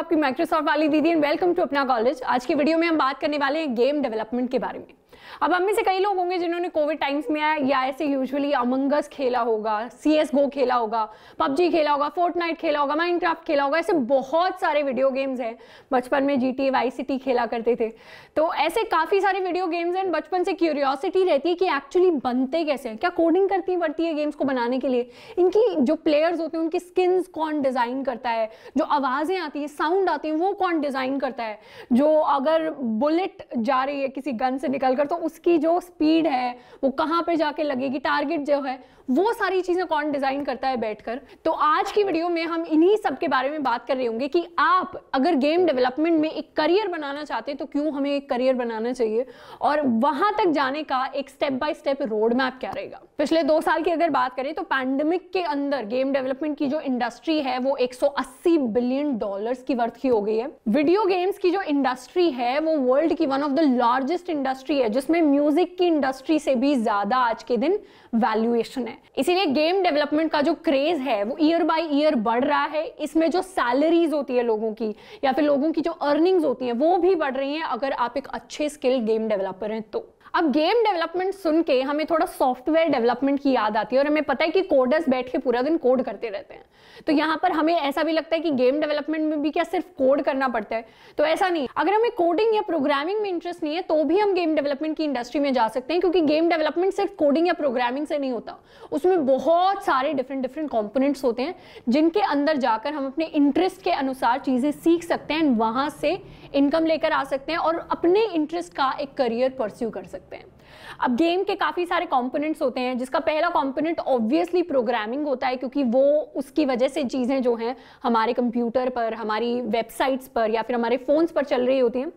आपकी माइक्रोसॉफ्ट वाली दीदी एंड वेलकम टू अपना कॉलेज आज की वीडियो में हम बात करने वाले हैं गेम डेवलपमेंट के बारे में अब हमें से कई लोग होंगे जिन्होंने कोविड टाइम्स में या ऐसे यूजुअली अमंगस खेला होगा सी एस गो खेला होगा पबजी खेला होगा फोर्ट खेला होगा माइंड खेला होगा ऐसे बहुत सारे वीडियो गेम्स हैं बचपन में G T Y C T खेला करते थे तो ऐसे काफ़ी सारे वीडियो गेम्स हैं बचपन से क्यूरियोसिटी रहती है कि एक्चुअली बनते कैसे हैं क्या कोडिंग करती पड़ती है गेम्स को बनाने के लिए इनकी जो प्लेयर्स होते हैं उनकी स्किन्स कौन डिज़ाइन करता है जो आवाज़ें आती हैं साउंड आती हैं वो कौन डिज़ाइन करता है जो अगर बुलेट जा रही है किसी गन से निकल कर तो उसकी जो स्पीड है वो कहाँ पर जाके लगेगी टारगेट जो है वो सारी चीज़ें कौन डिज़ाइन करता है बैठकर तो आज की वीडियो में हम इन्हीं सब के बारे में बात कर रहे होंगे कि आप अगर गेम डेवलपमेंट में एक करियर बनाना चाहते हैं तो क्यों हमें एक करियर बनाना चाहिए और वहां तक जाने का एक step by step road map क्या रहेगा पिछले दो साल की अगर बात करें तो पैंडमिक के अंदर गेम डेवलपमेंट की जो इंडस्ट्री है वो 180 बिलियन डॉलर्स की वर्थ की हो गई है वीडियो गेम्स की जो इंडस्ट्री है वो वर्ल्ड की one of the largest industry है जिसमें म्यूजिक की इंडस्ट्री से भी ज्यादा आज के दिन वैल्यूएशन है इसीलिए गेम डेवलपमेंट का जो क्रेज है वो ईयर बाय ईयर बढ़ रहा है इसमें जो सैलरीज होती है लोगों की या फिर लोगों की जो अर्निंग्स होती हैं वो भी बढ़ रही हैं अगर आप एक अच्छे स्किल गेम डेवलपर हैं तो अब गेम डेवलपमेंट सुन के हमें थोड़ा सॉफ्टवेयर डेवलपमेंट की याद आती है और हमें पता है कि कोडर्स बैठ के पूरा दिन कोड करते रहते हैं तो यहाँ पर हमें ऐसा भी लगता है कि गेम डेवलपमेंट में भी क्या सिर्फ कोड करना पड़ता है तो ऐसा नहीं अगर हमें कोडिंग या प्रोग्रामिंग में इंटरेस्ट नहीं है तो भी हम गेम डेवलपमेंट की इंडस्ट्री में जा सकते हैं क्योंकि गेम डेवलपमेंट सिर्फ कोडिंग या प्रोग्रामिंग से नहीं होता उसमें बहुत सारे डिफरेंट डिफरेंट कॉम्पोनेंट्स होते हैं जिनके अंदर जाकर हम अपने इंटरेस्ट के अनुसार चीज़ें सीख सकते हैं एंड वहाँ से इनकम लेकर आ सकते हैं और अपने इंटरेस्ट का एक करियर परस्यू कर सकते हैं अब गेम के काफ़ी सारे कंपोनेंट्स होते हैं जिसका पहला कंपोनेंट ऑब्वियसली प्रोग्रामिंग होता है क्योंकि वो उसकी वजह से चीज़ें जो हैं हमारे कंप्यूटर पर हमारी वेबसाइट्स पर या फिर हमारे फ़ोन्स पर चल रही होती हैं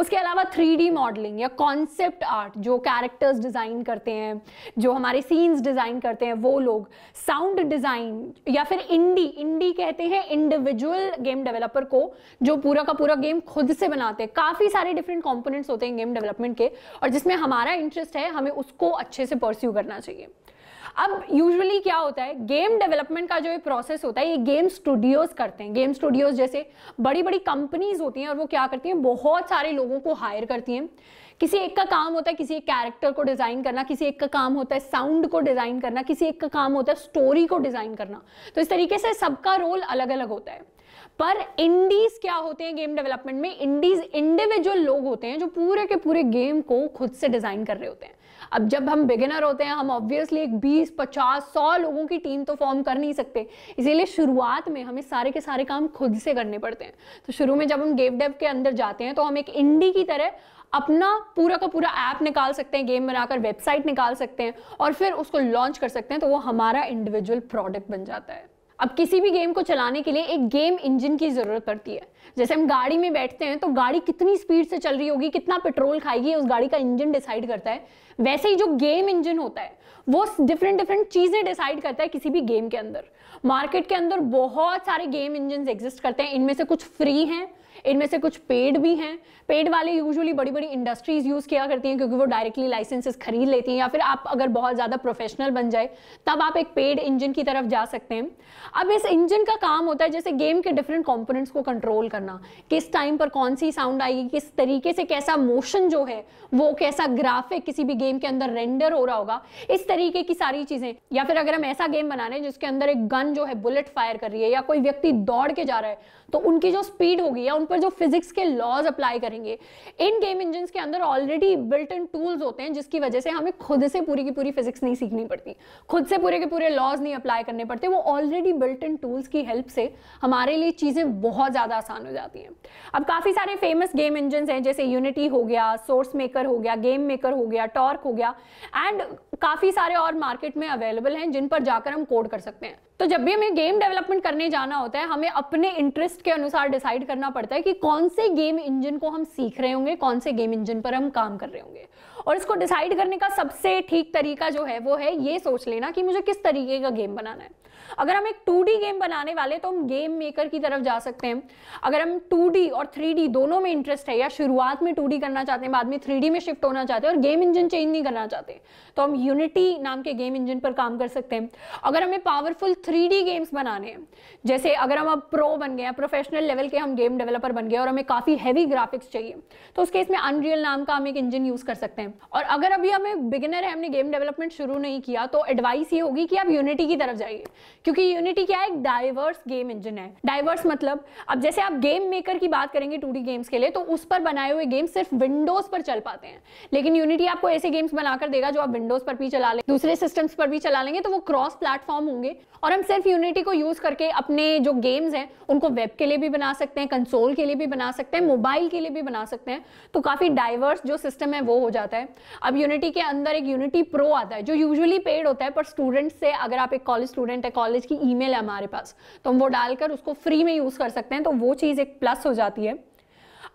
उसके अलावा थ्री मॉडलिंग या कॉन्सेप्ट आर्ट जो कैरेक्टर्स डिज़ाइन करते हैं जो हमारे सीन्स डिज़ाइन करते हैं वो लोग साउंड डिज़ाइन या फिर इंडी इंडी कहते हैं इंडिविजुअल गेम डेवलपर को जो पूरा का पूरा गेम खुद से बनाते हैं काफ़ी सारे डिफरेंट कॉम्पोनेंट्स होते हैं गेम डेवलपमेंट के और जिसमें हमारा इंटरेस्ट है हमें उसको अच्छे से परस्यू करना चाहिए अब यूजुअली क्या होता है गेम डेवलपमेंट का जो ये प्रोसेस होता है ये गेम स्टूडियोज़ करते हैं गेम स्टूडियोज़ जैसे बड़ी बड़ी कंपनीज होती हैं और वो क्या करती हैं बहुत सारे लोगों को हायर करती हैं किसी एक का काम होता है किसी एक कैरेक्टर को डिज़ाइन करना किसी एक का काम होता है साउंड को डिज़ाइन करना किसी एक का काम होता है स्टोरी को डिज़ाइन करना तो इस तरीके से सबका रोल अलग अलग होता है पर इंडीज क्या होते हैं गेम डेवलपमेंट में इंडीज इंडिविजुअल लोग होते हैं जो पूरे के पूरे गेम को खुद से डिजाइन कर रहे होते हैं अब जब हम बिगिनर होते हैं हम ऑब्वियसली एक 20, 50, 100 लोगों की टीम तो फॉर्म कर नहीं सकते इसीलिए शुरुआत में हमें सारे के सारे काम खुद से करने पड़ते हैं तो शुरू में जब हम गेम डेव के अंदर जाते हैं तो हम एक इंडी की तरह अपना पूरा का पूरा ऐप निकाल सकते हैं गेम बनाकर वेबसाइट निकाल सकते हैं और फिर उसको लॉन्च कर सकते हैं तो वो हमारा इंडिविजुअल प्रोडक्ट बन जाता है अब किसी भी गेम को चलाने के लिए एक गेम इंजन की ज़रूरत पड़ती है जैसे हम गाड़ी में बैठते हैं तो गाड़ी कितनी स्पीड से चल रही होगी कितना पेट्रोल खाएगी उस गाड़ी का इंजन डिसाइड करता है वैसे ही जो गेम इंजन होता है वो डिफरेंट डिफरेंट चीज़ें डिसाइड करता है किसी भी गेम के अंदर मार्केट के अंदर बहुत सारे गेम इंजन एग्जिस्ट करते हैं इनमें से कुछ फ्री हैं इनमें से कुछ पेड भी हैं पेड वाले यूजुअली बड़ी बड़ी इंडस्ट्रीज यूज़ किया करती हैं क्योंकि वो डायरेक्टली लाइसेंसेस खरीद लेती हैं या फिर आप अगर बहुत ज़्यादा प्रोफेशनल बन जाए तब आप एक पेड इंजन की तरफ जा सकते हैं अब इस इंजन का काम होता है जैसे गेम के डिफरेंट कॉम्पोनेंट्स को कंट्रोल करना किस टाइम पर कौन सी साउंड आएगी किस तरीके से कैसा मोशन जो है वो कैसा ग्राफिक किसी भी गेम के अंदर रेंडर हो रहा होगा इस तरीके की सारी चीज़ें या फिर अगर हम ऐसा गेम बना रहे हैं जिसके अंदर एक गन जो है बुलेट फायर कर रही है या कोई व्यक्ति दौड़ के जा रहा है तो उनकी जो स्पीड होगी या उन ऊपर जो फिजिक्स के लॉज अप्लाई करेंगे इन गेम इंजन के अंदर ऑलरेडी बिल्ट इन टूल्स होते हैं जिसकी वजह से हमें खुद से पूरी की पूरी फिजिक्स नहीं सीखनी पड़ती खुद से पूरे के पूरे लॉज नहीं अप्लाई करने पड़ते वो ऑलरेडी बिल्ट इन टूल्स की हेल्प से हमारे लिए चीज़ें बहुत ज़्यादा आसान हो जाती हैं अब काफ़ी सारे फेमस गेम इंजन हैं जैसे यूनिटी हो गया सोर्स मेकर हो गया गेम मेकर हो गया टॉर्क हो गया एंड काफ़ी सारे और मार्केट में अवेलेबल हैं जिन पर जाकर हम कोड कर सकते हैं तो जब भी हमें गेम डेवलपमेंट करने जाना होता है हमें अपने इंटरेस्ट के अनुसार डिसाइड करना पड़ता है कि कौन से गेम इंजन को हम सीख रहे होंगे कौन से गेम इंजन पर हम काम कर रहे होंगे और इसको डिसाइड करने का सबसे ठीक तरीका जो है वो है ये सोच लेना कि मुझे किस तरीके का गेम बनाना है अगर हम एक टू गेम बनाने वाले तो हम गेम मेकर की तरफ जा सकते हैं अगर हम टू और थ्री दोनों में इंटरेस्ट है या शुरुआत में टू करना चाहते हैं बाद में थ्री में शिफ्ट होना चाहते हैं और गेम इंजन चेंज नहीं करना चाहते तो हम यूनिटी नाम के गेम इंजन पर काम कर सकते हैं अगर हमें पावरफुल थ्री गेम्स बनाने हैं जैसे अगर हम अब प्रो बन गए हैं प्रोफेशनल लेवल के हम गेम डेवलपर बन गए और हमें काफ़ी हैवी ग्राफिक्स चाहिए तो उसके इसमें अनरियल नाम का हम एक इंजन यूज़ कर सकते हैं और अगर अभी हमें बिगिनर है हमने गेम डेवलपमेंट शुरू नहीं किया तो एडवाइस ये होगी कि आप यूनिटी की तरफ जाइए क्योंकि यूनिटी क्या है एक डाइवर्स गेम इंजन है डाइवर्स मतलब अब जैसे आप गेम मेकर की बात करेंगे टू गेम्स के लिए तो उस पर बनाए हुए गेम सिर्फ विंडोज पर चल पाते हैं लेकिन यूनिटी आपको ऐसे गेम्स बनाकर देगा जो आप विंडोज पर भी चला लें दूसरे सिस्टम्स पर भी चला लेंगे तो वो क्रॉस प्लेटफॉर्म होंगे और हम सिर्फ यूनिटी को यूज करके अपने जो गेम्स हैं उनको वेब के लिए भी बना सकते हैं कंसोल के लिए भी बना सकते हैं मोबाइल के लिए भी बना सकते हैं तो काफी डाइवर्स जो सिस्टम है वो हो जाता है अब यूनिटी के अंदर एक यूनिटी प्रो आता है जो यूजुअली पेड होता है पर स्टूडेंट से अगर आप एक कॉलेज स्टूडेंट है कॉलेज नॉलेज की ईमेल है हमारे पास तो हम वो डालकर उसको फ्री में यूज़ कर सकते हैं तो वो चीज़ एक प्लस हो जाती है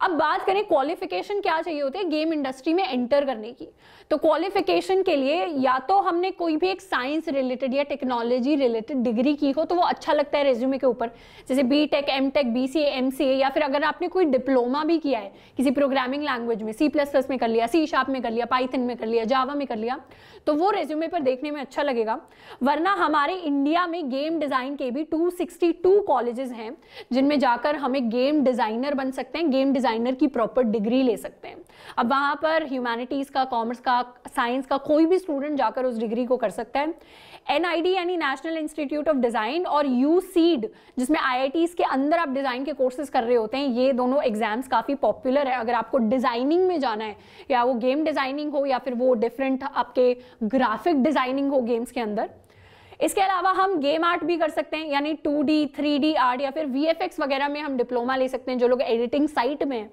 अब बात करें क्वालिफिकेशन क्या चाहिए होती है गेम इंडस्ट्री में एंटर करने की तो क्वालिफिकेशन के लिए या तो हमने कोई भी एक साइंस रिलेटेड या टेक्नोलॉजी रिलेटेड डिग्री की हो तो वो अच्छा लगता है रेज्यूमे के ऊपर जैसे B tech M tech B C M C A या फिर अगर आपने कोई डिप्लोमा भी किया है किसी प्रोग्रामिंग लैंग्वेज में सी प्लस प्लस में कर लिया सी शार्प में कर लिया पाइथन में कर लिया जावा में कर लिया तो वो रेज्यूमे पर देखने में अच्छा लगेगा वरना हमारे इंडिया में गेम डिज़ाइन के भी टू सिक्सटी टू कॉलेजेस हैं जिनमें जाकर हमें गेम डिज़ाइनर बन सकते हैं गेम डिज़ाइन डिज़ाइनर की प्रॉपर डिग्री ले सकते हैं अब वहां पर ह्यूमैनिटीज़ का कॉमर्स का साइंस का कोई भी स्टूडेंट जाकर उस डिग्री को कर सकता है एन यानी नेशनल इंस्टीट्यूट ऑफ डिज़ाइन और यू सीड जिसमें आई के अंदर आप डिज़ाइन के कोर्सेज कर रहे होते हैं ये दोनों एग्जाम्स काफ़ी पॉपुलर है अगर आपको डिज़ाइनिंग में जाना है या वो गेम डिज़ाइनिंग हो या फिर वो डिफरेंट आपके ग्राफिक डिज़ाइनिंग हो गेम्स के अंदर इसके अलावा हम गेम आर्ट भी कर सकते हैं यानी two D three D art या फिर वी एफ एक्स वगैरह में हम डिप्लोमा ले सकते हैं जो लोग एडिटिंग साइट में हैं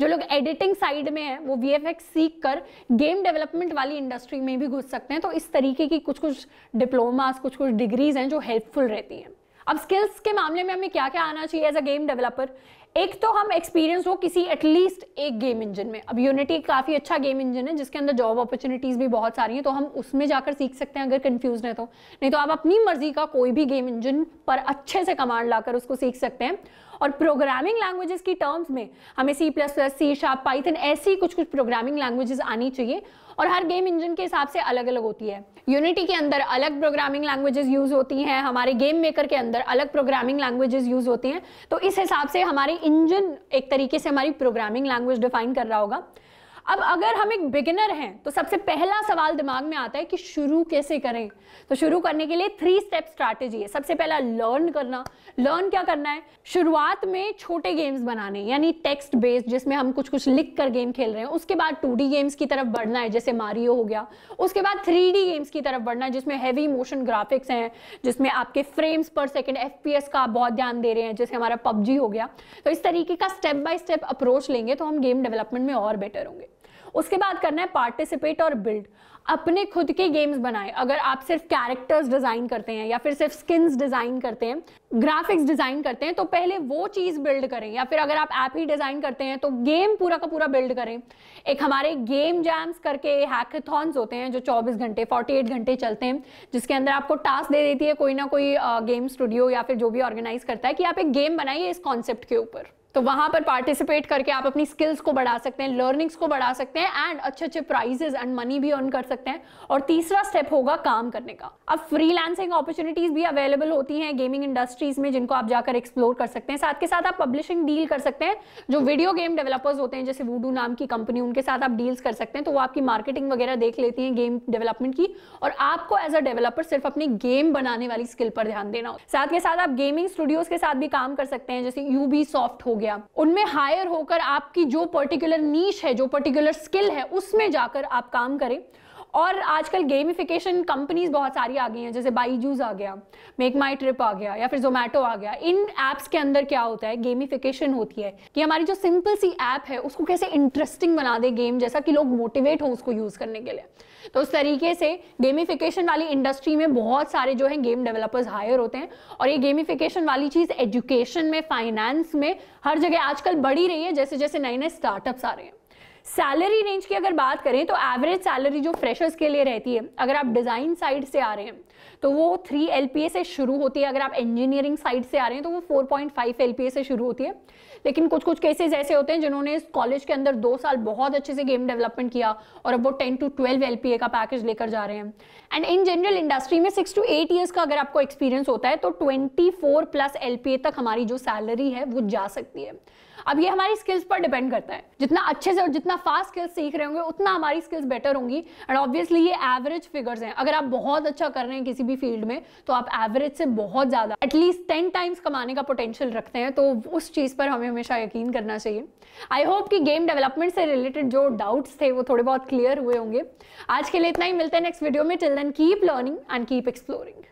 जो लोग एडिटिंग साइड में है वो वी एफ एक्स सीख कर गेम डेवलपमेंट वाली इंडस्ट्री में भी घुस सकते हैं तो इस तरीके की कुछ कुछ डिप्लोमास कुछ कुछ डिग्रीज हैं जो हेल्पफुल रहती हैं अब स्किल्स के मामले में हमें क्या क्या आना चाहिए एज अ गेम डेवलपर एक तो हम एक्सपीरियंस हो किसी एटलीस्ट एक गेम इंजन में अब यूनिटी काफ़ी अच्छा गेम इंजन है जिसके अंदर जॉब अपॉर्चुनिटीज़ भी बहुत सारी हैं तो हम उसमें जाकर सीख सकते हैं अगर कंफ्यूज है तो नहीं तो आप अपनी मर्जी का कोई भी गेम इंजन पर अच्छे से कमांड लाकर उसको सीख सकते हैं और प्रोग्रामिंग लैंग्वेजेस की टर्म्स में हमें C plus plus C sharp Python ऐसी कुछ कुछ प्रोग्रामिंग लैंग्वेजेस आनी चाहिए और हर गेम इंजन के हिसाब से अलग अलग होती है यूनिटी के अंदर अलग प्रोग्रामिंग लैंग्वेजेस यूज होती हैं हमारे गेम मेकर के अंदर अलग प्रोग्रामिंग लैंग्वेजेस यूज होती हैं तो इस हिसाब से हमारे इंजन एक तरीके से हमारी प्रोग्रामिंग लैंग्वेज डिफाइन कर रहा होगा अब अगर हम एक बिगिनर हैं तो सबसे पहला सवाल दिमाग में आता है कि शुरू कैसे करें तो शुरू करने के लिए थ्री स्टेप स्ट्रैटेजी है सबसे पहला लर्न करना लर्न क्या करना है शुरुआत में छोटे गेम्स बनाने यानी टेक्स्ट बेस्ड जिसमें हम कुछ कुछ लिख कर गेम खेल रहे हैं उसके बाद टू गेम्स की तरफ बढ़ना है जैसे मारियो हो गया उसके बाद थ्री गेम्स की तरफ बढ़ना है जिसमें हैवी मोशन ग्राफिक्स हैं जिसमें आपके फ्रेम्स पर सेकेंड एफ का आप बहुत ध्यान दे रहे हैं जैसे हमारा पबजी हो गया तो इस तरीके का स्टेप बाय स्टेप अप्रोच लेंगे तो हम गेम डेवलपमेंट में और बेटर होंगे उसके बाद करना है पार्टिसिपेट और बिल्ड अपने खुद के गेम्स बनाएं अगर आप सिर्फ कैरेक्टर्स डिज़ाइन करते हैं या फिर सिर्फ स्किन्स डिज़ाइन करते हैं ग्राफिक्स डिज़ाइन करते हैं तो पहले वो चीज़ बिल्ड करें या फिर अगर आप ऐप ही डिज़ाइन करते हैं तो गेम पूरा का पूरा बिल्ड करें एक हमारे गेम जैम्स करके हैकेथॉन्स होते हैं जो 24 घंटे 48 घंटे चलते हैं जिसके अंदर आपको टास्क दे देती है कोई ना कोई गेम स्टूडियो या फिर जो भी ऑर्गेनाइज करता है कि आप एक गेम बनाइए इस कॉन्सेप्ट के ऊपर तो वहां पर पार्टिसिपेट करके आप अपनी स्किल्स को बढ़ा सकते हैं लर्निंग्स को बढ़ा सकते हैं एंड अच्छे अच्छे प्राइजेस एंड मनी भी अर्न कर सकते हैं और तीसरा स्टेप होगा काम करने का अब फ्रीलांसिंग अपॉर्चुनिटीज भी अवेलेबल होती हैं गेमिंग इंडस्ट्रीज में जिनको आप जाकर एक्सप्लोर कर सकते हैं साथ के साथ आप पब्लिशिंग डील कर सकते हैं जो वीडियो गेम डेवलपर्स होते हैं जैसे वूडू नाम की कंपनी उनके साथ आप डील्स कर सकते हैं तो वो आपकी मार्केटिंग वगैरह देख लेती हैं गेम डेवलपमेंट की और आपको एज अ डेवलपर सिर्फ अपनी गेम बनाने वाली स्किल पर ध्यान देना हो साथ के साथ आप गेमिंग स्टूडियोज के साथ भी काम कर सकते हैं जैसे बी सॉफ्ट हो गया गया उनमें हायर होकर आपकी जो पर्टिकुलर नीच है जो पर्टिकुलर स्किल है उसमें जाकर आप काम करें और आजकल गेमिफिकेशन कंपनीज बहुत सारी आ गई हैं जैसे बाईजूज आ गया मेक माई ट्रिप आ गया या फिर जोमेटो आ गया इन एप्स के अंदर क्या होता है गेमिफिकेशन होती है कि हमारी जो सिंपल सी ऐप है उसको कैसे इंटरेस्टिंग बना दे गेम जैसा कि लोग मोटिवेट हों उसको यूज़ करने के लिए तो उस तरीके से गेमिफिकेशन वाली इंडस्ट्री में बहुत सारे जो है गेम डेवलपर्स हायर होते हैं और ये गेमिफिकेशन वाली चीज़ एजुकेशन में फाइनेंस में हर जगह आजकल बढ़ी रही है जैसे जैसे नए नए स्टार्टअप्स आ रहे हैं सैलरी रेंज की अगर बात करें तो एवरेज सैलरी जो फ्रेशर्स के लिए रहती है अगर आप डिज़ाइन साइड से आ रहे हैं तो वो थ्री एल से शुरू होती है अगर आप इंजीनियरिंग साइड से आ रहे हैं तो वो फोर पॉइंट फाइव एल से शुरू होती है लेकिन कुछ कुछ केसेज ऐसे होते हैं जिन्होंने कॉलेज के अंदर दो साल बहुत अच्छे से गेम डेवलपमेंट किया और अब वो टेन टू ट्वेल्व एल का पैकेज लेकर जा रहे हैं एंड इन जनरल इंडस्ट्री में सिक्स टू एट ईयर्स का अगर आपको एक्सपीरियंस होता है तो ट्वेंटी फोर प्लस एल तक हमारी जो सैलरी है वो जा सकती है अब ये हमारी स्किल्स पर डिपेंड करता है जितना अच्छे से और जितना फास्ट स्किल्स सीख रहे होंगे उतना हमारी स्किल्स बेटर होंगी एंड ऑब्वियसली ये एवरेज फिगर्स हैं अगर आप बहुत अच्छा कर रहे हैं किसी भी फील्ड में तो आप एवरेज से बहुत ज़्यादा एटलीस्ट टेन टाइम्स कमाने का पोटेंशियल रखते हैं तो उस चीज़ पर हमें हमेशा यकीन करना चाहिए आई होप कि गेम डेवलपमेंट से रिलेटेड जो डाउट्स थे वो थोड़े बहुत क्लियर हुए होंगे आज के लिए इतना ही मिलते हैं नेक्स्ट वीडियो में till then keep learning and keep exploring